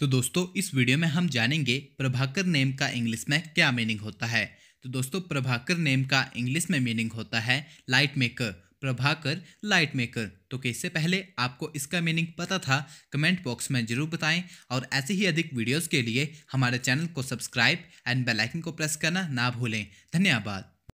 तो दोस्तों इस वीडियो में हम जानेंगे प्रभाकर नेम का इंग्लिश में क्या मीनिंग होता है तो दोस्तों प्रभाकर नेम का इंग्लिश में मीनिंग होता है light maker Prabhakar light maker तो कैसे पहले आपको इसका मीनिंग पता था कमेंट बॉक्स में जरूर बताएं और ऐसे ही अधिक वीडियोस के लिए हमारे चैनल को सब्सक्राइब एंड बेलाइकन को प्रेस करना ना भूलें धन्यवाद